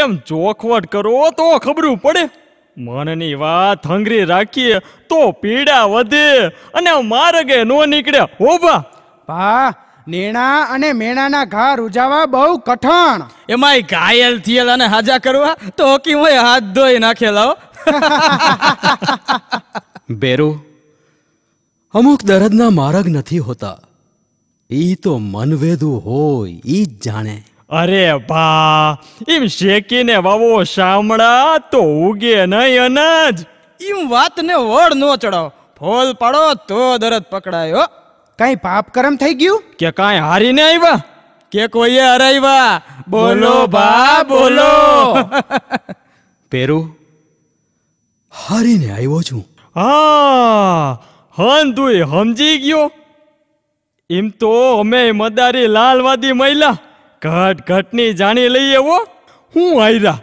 એમ ચોખવટ કરો તો ખબરું પડે મનની વાત હંગરી રાખીએ તો પીડા વધે અને મારગે નો નીકળે હો બા પા નેણા અને મેણાના ઘા રૂજાવા બહુ કઠણ એમાંય ઘાયલ થયેલ અને હાજા કરવા તો હોકી હોય હાથ ધોઈ નાખેલા બેરો અમુક દર્દના મારગ નથી હોતા ઈ તો મનવેદું હોય ઈ જ જાણે અરે ભા એમ શેકીને વાવો શામળા તો ઉગે નહીં અનાજ એમ વાતને વડ નો ચડાવ ફોલ પાડો તો દરદ પકડાયો કઈ પાપ કરમ થઈ ગયું કે કાંઈ હારીને આવ્યા કે કોઈએ હરાવ્યા બોલો ભા બોલો પેરું હારીને આવ્યો છું હા હન તું સમજી ગયો એમ તો અમે મદારી લાલવાદી મહિલા ઘટ ઘટની જાણી લઈએ હો હું હાયરા